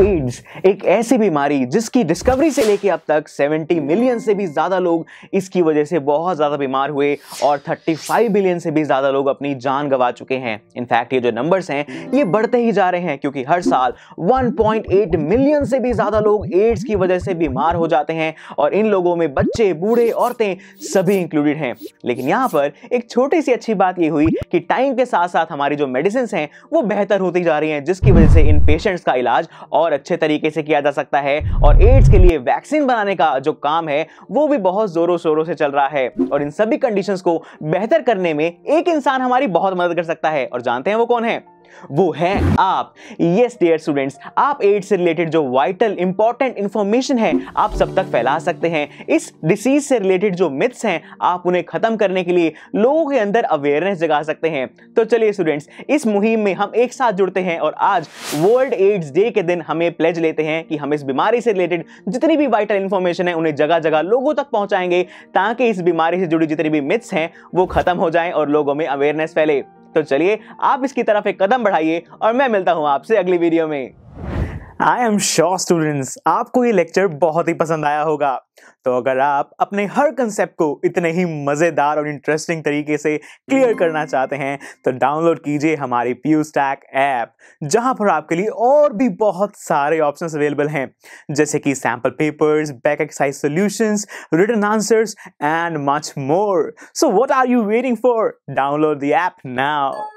ads एक ऐसी बीमारी जिसकी डिस्कवरी से लेके अब तक 70 मिलियन से भी ज़्यादा लोग इसकी वजह से बहुत ज़्यादा बीमार हुए और 35 बिलियन से भी ज़्यादा लोग अपनी जान गंवा चुके हैं इनफैक्ट ये जो नंबर्स हैं ये बढ़ते ही जा रहे हैं क्योंकि हर साल 1.8 मिलियन से भी ज़्यादा लोग एड्स की वजह से बीमार हो जाते हैं और इन लोगों में बच्चे बूढ़े औरतें सभी इंक्लूडेड हैं लेकिन यहाँ पर एक छोटी सी अच्छी बात ये हुई कि टाइम के साथ साथ हमारी जो मेडिसिन हैं वो बेहतर होती जा रही हैं जिसकी वजह से इन पेशेंट्स का इलाज और और अच्छे तरीके से किया जा सकता है और एड्स के लिए वैक्सीन बनाने का जो काम है वो भी बहुत जोरों शोरों से चल रहा है और इन सभी कंडीशन को बेहतर करने में एक इंसान हमारी बहुत मदद कर सकता है और जानते हैं वो कौन है वो है आप ये डियर स्टूडेंट्स आप एड्स से रिलेटेड जो वाइटल इंपॉर्टेंट इंफॉर्मेशन है आप सब तक फैला सकते हैं इस डिसीज से रिलेटेड जो मिथ्स हैं आप उन्हें खत्म करने के लिए लोगों के अंदर अवेयरनेस जगा सकते हैं तो चलिए स्टूडेंट्स इस मुहिम में हम एक साथ जुड़ते हैं और आज वर्ल्ड एड्स डे के दिन हमें प्लेज लेते हैं कि हम इस बीमारी से रिलेटेड जितनी भी वाइटल इंफॉर्मेशन है उन्हें जगह जगह लोगों तक पहुंचाएंगे ताकि इस बीमारी से जुड़ी जितनी भी मिथ्स हैं वो खत्म हो जाएं और लोगों में अवेयरनेस फैले तो चलिए आप इसकी तरफ एक कदम बढ़ाइए और मैं मिलता हूँ आपसे अगली वीडियो में आई एम श्योर स्टूडेंट्स आपको ये लेक्चर बहुत ही पसंद आया होगा तो अगर आप अपने हर कंसेप्ट को इतने ही मज़ेदार और इंटरेस्टिंग तरीके से क्लियर करना चाहते हैं तो डाउनलोड कीजिए हमारी पी स्टैक ऐप जहाँ पर आपके लिए और भी बहुत सारे ऑप्शंस अवेलेबल हैं जैसे कि sample papers back exercise solutions return answers and much more so what are you waiting for download the app now